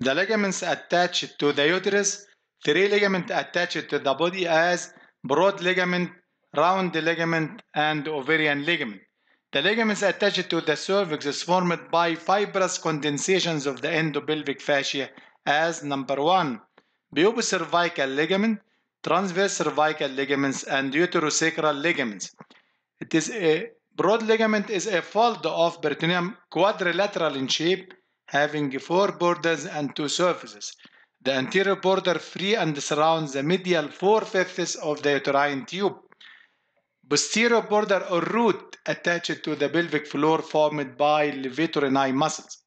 The ligaments attached to the uterus, three ligaments attached to the body as broad ligament, round ligament, and ovarian ligament. The ligaments attached to the cervix is formed by fibrous condensations of the endopelvic fascia as number one, pubocervical ligament, transverse cervical ligaments, and uterosacral ligaments. It is a broad ligament is a fold of peritoneum quadrilateral in shape having four borders and two surfaces. The anterior border free and surrounds the medial four-fifths of the uterine tube. Posterior border or root attached to the pelvic floor formed by levatorinae muscles.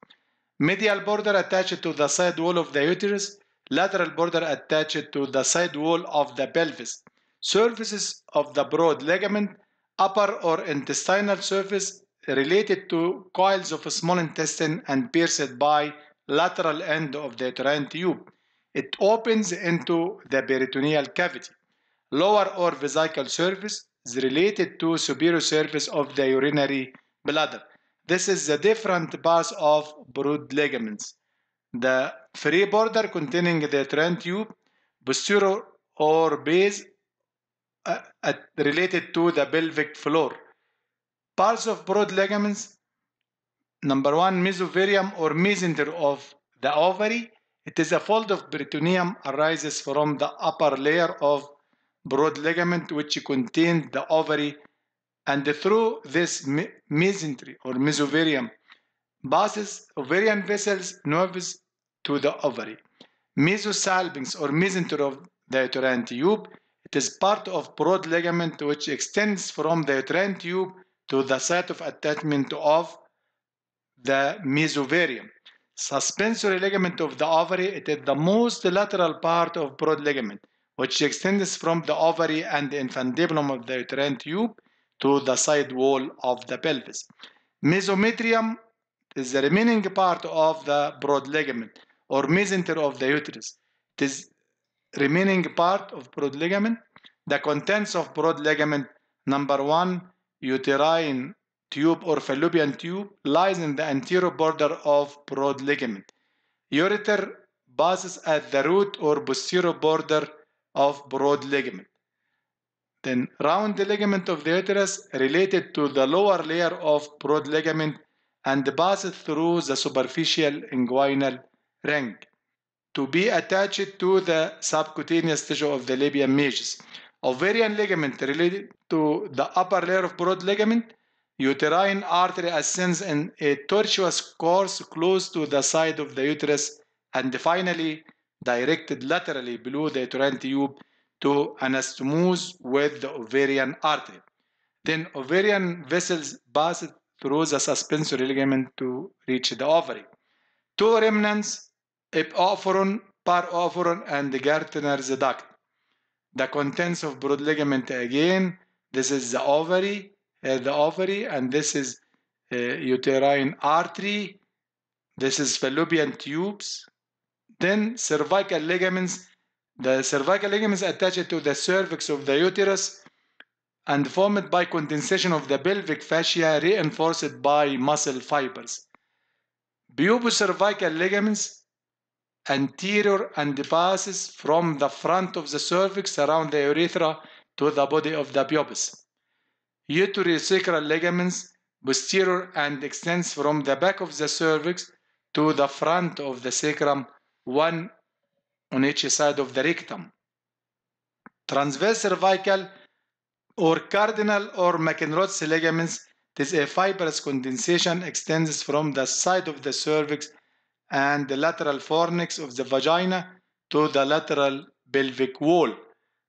Medial border attached to the side wall of the uterus. Lateral border attached to the side wall of the pelvis. Surfaces of the broad ligament, upper or intestinal surface, related to coils of small intestine and pierced by lateral end of the uterine tube. It opens into the peritoneal cavity. Lower or vesical surface is related to superior surface of the urinary bladder. This is the different path of broad ligaments. The free border containing the uterine tube, posterior or base uh, related to the pelvic floor parts of broad ligaments number one mesovarium or mesenter of the ovary it is a fold of peritoneum arises from the upper layer of broad ligament which contains the ovary and through this mesentery or mesovarium, passes ovarian vessels nerves to the ovary. Mesosalpinx or mesentery of the uterine tube, it is part of broad ligament which extends from the uterine tube to the site of attachment of the mesovarium. Suspensory ligament of the ovary, it is the most lateral part of broad ligament, which extends from the ovary and the infundibulum of the uterine tube to the side wall of the pelvis. Mesometrium is the remaining part of the broad ligament or mesenter of the uterus. It is remaining part of broad ligament. The contents of broad ligament number one uterine tube or fallopian tube lies in the anterior border of broad ligament. Ureter passes at the root or posterior border of broad ligament. Then round the ligament of the uterus related to the lower layer of broad ligament and passes through the superficial inguinal ring to be attached to the subcutaneous tissue of the labia major. Ovarian ligament related to the upper layer of broad ligament. Uterine artery ascends in a tortuous course close to the side of the uterus and finally directed laterally below the uterine tube to anastomose with the ovarian artery. Then ovarian vessels pass through the suspensory ligament to reach the ovary. Two remnants, epophoron, parophoron, and Gartner's duct the contents of broad ligament again. This is the ovary, uh, the ovary, and this is uh, uterine artery. This is fallopian tubes. Then cervical ligaments. The cervical ligaments attached to the cervix of the uterus and formed by condensation of the pelvic fascia reinforced by muscle fibers. Pubocervical ligaments anterior and passes from the front of the cervix around the urethra to the body of the pubis. Uterosacral ligaments posterior and extends from the back of the cervix to the front of the sacrum, one on each side of the rectum. Transverse cervical or cardinal or McEnroe's ligaments, this a fibrous condensation extends from the side of the cervix and the lateral fornix of the vagina to the lateral pelvic wall.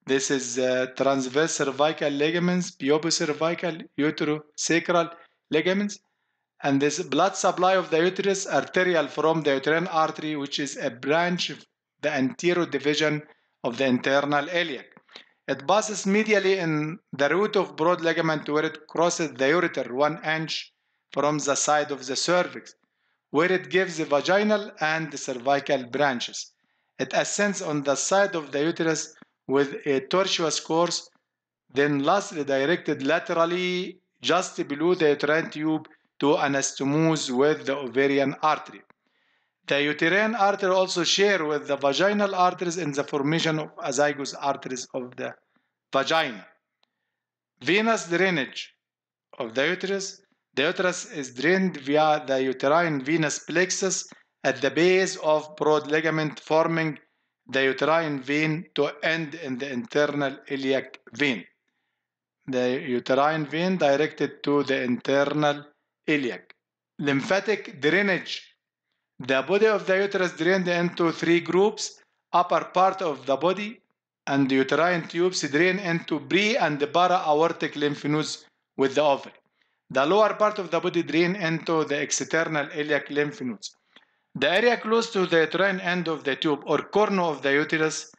This is uh, transverse cervical ligaments, pubocervical, uterosacral ligaments. And this blood supply of the uterus arterial from the uterine artery, which is a branch of the anterior division of the internal iliac. It passes medially in the root of broad ligament where it crosses the ureter one inch from the side of the cervix where it gives the vaginal and the cervical branches. It ascends on the side of the uterus with a tortuous course, then lastly directed laterally just below the uterine tube to anastomose with the ovarian artery. The uterine artery also share with the vaginal arteries in the formation of azygous arteries of the vagina. Venous drainage of the uterus the uterus is drained via the uterine venous plexus at the base of broad ligament forming the uterine vein to end in the internal iliac vein. The uterine vein directed to the internal iliac. Lymphatic drainage. The body of the uterus drained into three groups. Upper part of the body and the uterine tubes drain into pre and para aortic lymph nodes with the ovary the lower part of the body drain into the external iliac lymph nodes. The area close to the uterine end of the tube or corner of the uterus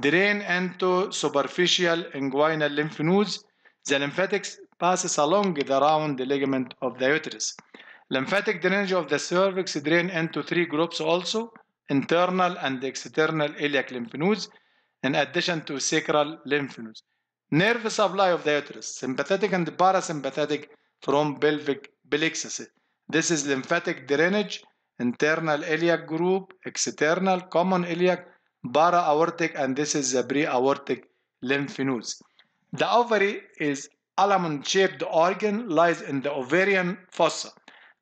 drain into superficial inguinal lymph nodes. The lymphatics passes along the round ligament of the uterus. Lymphatic drainage of the cervix drain into three groups also, internal and external iliac lymph nodes, in addition to sacral lymph nodes. Nerve supply of the uterus, sympathetic and parasympathetic from pelvic plexus. This is lymphatic drainage, internal iliac group, external, common iliac, para-aortic, and this is the pre-aortic lymph nodes. The ovary is almond-shaped organ lies in the ovarian fossa.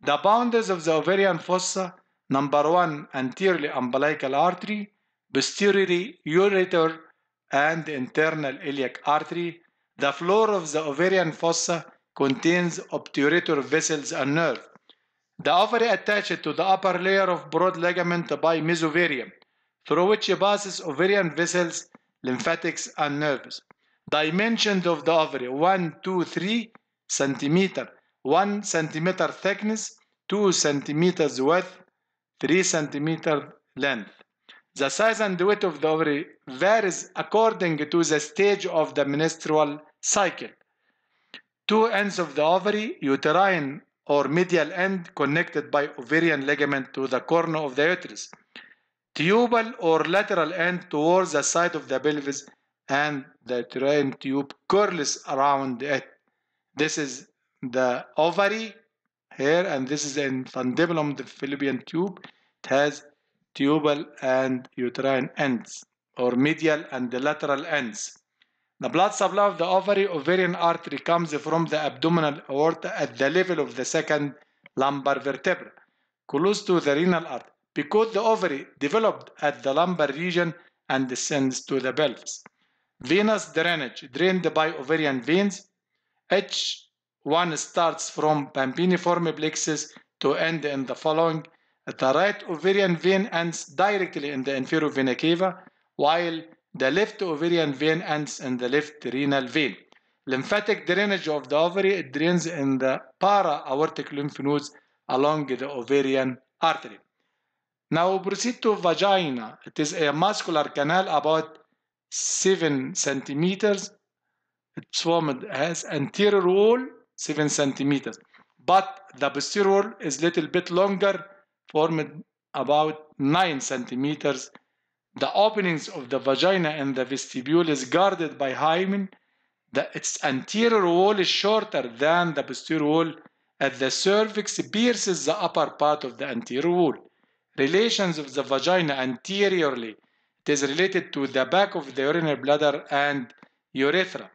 The boundaries of the ovarian fossa, number one, anteriorly umbilical artery, posteriorly ureter, and internal iliac artery. The floor of the ovarian fossa contains obturator vessels and nerve. The ovary attached to the upper layer of broad ligament by mesovarium, through which passes ovarian vessels, lymphatics, and nerves. Dimensions of the ovary 1, 2, 3 centimeter, 1 centimeter thickness, 2 centimeters width, 3 centimeter length. The size and weight of the ovary varies according to the stage of the menstrual cycle. Two ends of the ovary, uterine or medial end connected by ovarian ligament to the corner of the uterus. Tubal or lateral end towards the side of the pelvis and the uterine tube curls around it. This is the ovary here and this is the infundibulum, the fallopian tube. It has tubal and uterine ends or medial and the lateral ends. The blood supply of the ovary ovarian artery comes from the abdominal aorta at the level of the second lumbar vertebra, close to the renal artery, because the ovary developed at the lumbar region and descends to the pelvis. Venous drainage drained by ovarian veins. H1 starts from pampiniform plexus to end in the following. The right ovarian vein ends directly in the inferior vena cava, while the left ovarian vein ends in the left renal vein. Lymphatic drainage of the ovary drains in the para-aortic lymph nodes along the ovarian artery. Now proceed to vagina. It is a muscular canal about 7 centimeters. Its formed has anterior wall 7 centimeters. But the posterior is little bit longer, formed about 9 centimeters the openings of the vagina and the vestibule is guarded by hymen. The, its anterior wall is shorter than the posterior wall and the cervix pierces the upper part of the anterior wall. Relations of the vagina anteriorly. It is related to the back of the urinary bladder and urethra.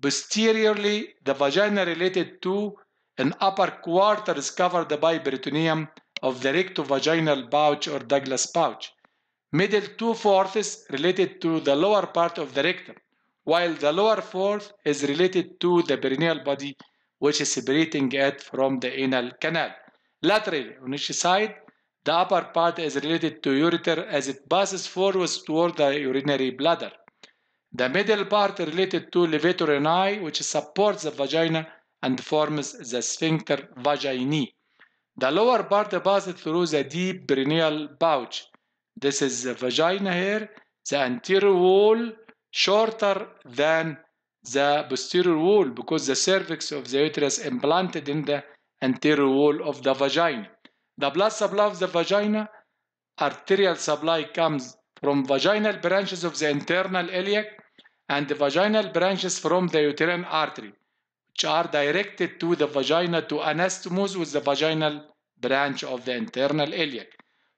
Posteriorly, the vagina related to an upper quarter is covered by peritoneum of the rectovaginal pouch or Douglas pouch middle two fourths related to the lower part of the rectum, while the lower fourth is related to the perineal body, which is separating it from the anal canal. Laterally, on each side, the upper part is related to ureter as it passes forwards toward the urinary bladder. The middle part related to levator ani, which supports the vagina and forms the sphincter vaginae. The lower part passes through the deep perineal pouch, this is the vagina here. The anterior wall shorter than the posterior wall because the cervix of the uterus implanted in the anterior wall of the vagina. The blood supply of the vagina, arterial supply comes from vaginal branches of the internal iliac and the vaginal branches from the uterine artery, which are directed to the vagina to anastomose with the vaginal branch of the internal iliac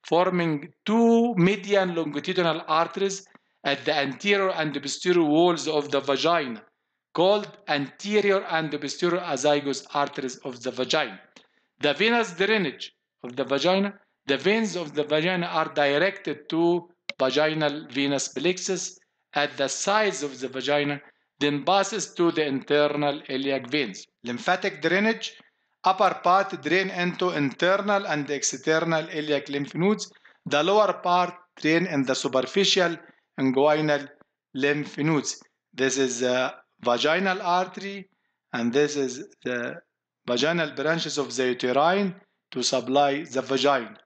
forming two median longitudinal arteries at the anterior and the posterior walls of the vagina, called anterior and the posterior azygous arteries of the vagina. The venous drainage of the vagina, the veins of the vagina are directed to vaginal venous plexus at the sides of the vagina, then passes to the internal iliac veins. Lymphatic drainage Upper part drain into internal and external iliac lymph nodes. The lower part drain in the superficial inguinal lymph nodes. This is the vaginal artery and this is the vaginal branches of the uterine to supply the vagina.